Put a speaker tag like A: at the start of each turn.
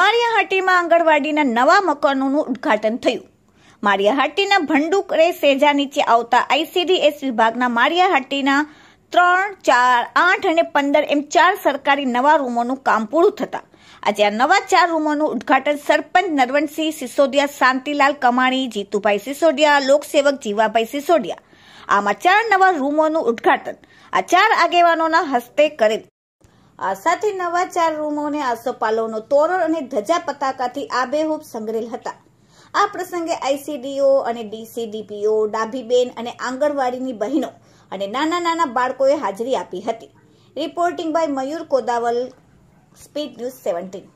A: માળિયાહાટીમાં આંગણવાડીના નવા મકાનોનું ઉદ્ઘાટન થયું માળિયાહાટીના ભંડુકરે સેજા નીચે આવતા આઈસીડીએસ વિભાગના માળિયાહાટીના ત્રણ ચાર આઠ અને પંદર એમ ચાર સરકારી નવા રૂમોનું કામ પૂરું થતાં આજે આ નવા ચાર રૂમોનું ઉદ્ઘાટન સરપંચ નરવણસિંહ સિસોદિયા શાંતિલાલ કમાણી જીતુભાઈ સિસોદિયા લોકસેવક જીવાભાઈ સિસોદિયા આમાં ચાર નવા રૂમોનું ઉદ્ઘાટન આ ચાર આગેવાનોના હસ્તે કરેલ આ સાથે નવા ચાર રૂમોને આસોપાલવનો તોરણ અને ધજા પતાકાથી આબેહૂબ સંગ્રેલ હતા આ પ્રસંગે આઈસીડીઓ અને ડીસીડીપીઓ ડાભીબેન અને આંગણવાડીની બહેનો અને નાના નાના બાળકોએ હાજરી આપી હતી reporting by Mayur Kodaval speed news seventeen